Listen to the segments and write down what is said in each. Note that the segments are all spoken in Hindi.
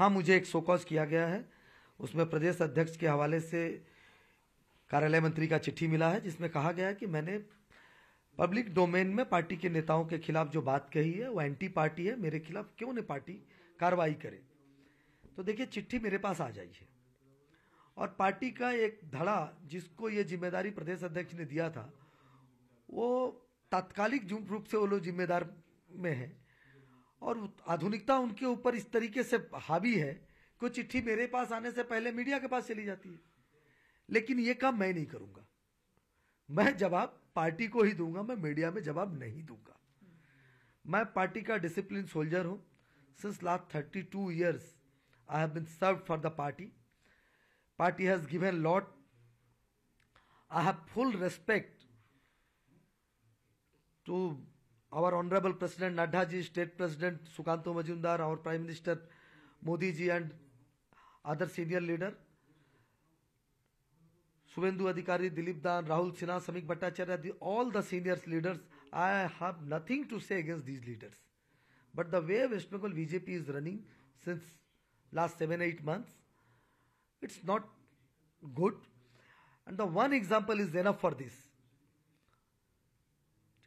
हाँ मुझे एक शोकॉज किया गया है उसमें प्रदेश अध्यक्ष के हवाले से कार्यालय मंत्री का चिट्ठी मिला है जिसमें कहा गया है कि मैंने पब्लिक डोमेन में पार्टी के नेताओं के खिलाफ जो बात कही है वो एंटी पार्टी है मेरे खिलाफ क्यों नहीं पार्टी कार्रवाई करे तो देखिए चिट्ठी मेरे पास आ जाइए और पार्टी का एक धड़ा जिसको ये जिम्मेदारी प्रदेश अध्यक्ष ने दिया था वो तात्कालिक रूप से वो लोग जिम्मेदार में हैं और आधुनिकता उनके ऊपर इस तरीके से हावी है कोई चिट्ठी मेरे पास आने से पहले मीडिया के पास चली जाती है लेकिन ये काम मैं नहीं करूंगा मैं जवाब पार्टी को ही दूंगा मैं मीडिया में जवाब नहीं दूंगा मैं पार्टी का डिसिप्लिन सोल्जर हूं since last thirty two years I have been serve for the party party has given lot I have full respect to our honorable president nadda ji state president sukanto majumdar our prime minister modi ji and other senior leader Subendu Adhikari, Dilip Dan, Rahul Sinha, Samik Bhattacharya, the, all the seniors leaders, I have nothing to say against these leaders. But the way West Bengal BJP is running since last 7 8 months, it's not good. And the one example is enough for this.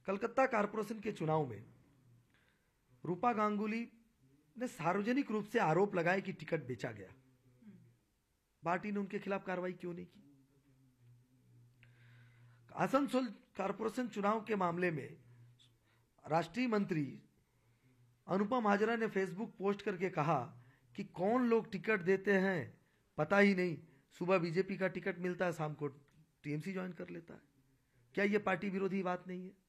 Calcutta corporation के चुनाव में रूपा गांगुली ने सार्वजनिक रूप से आरोप लगाया कि टिकट बेचा गया पार्टी ने उनके खिलाफ कार्रवाई क्यों नहीं की आसनसोल कारपोरेशन चुनाव के मामले में राष्ट्रीय मंत्री अनुपम हाजरा ने फेसबुक पोस्ट करके कहा कि कौन लोग टिकट देते हैं पता ही नहीं सुबह बीजेपी का टिकट मिलता है शाम को टीएमसी ज्वाइन कर लेता है क्या ये पार्टी विरोधी बात नहीं है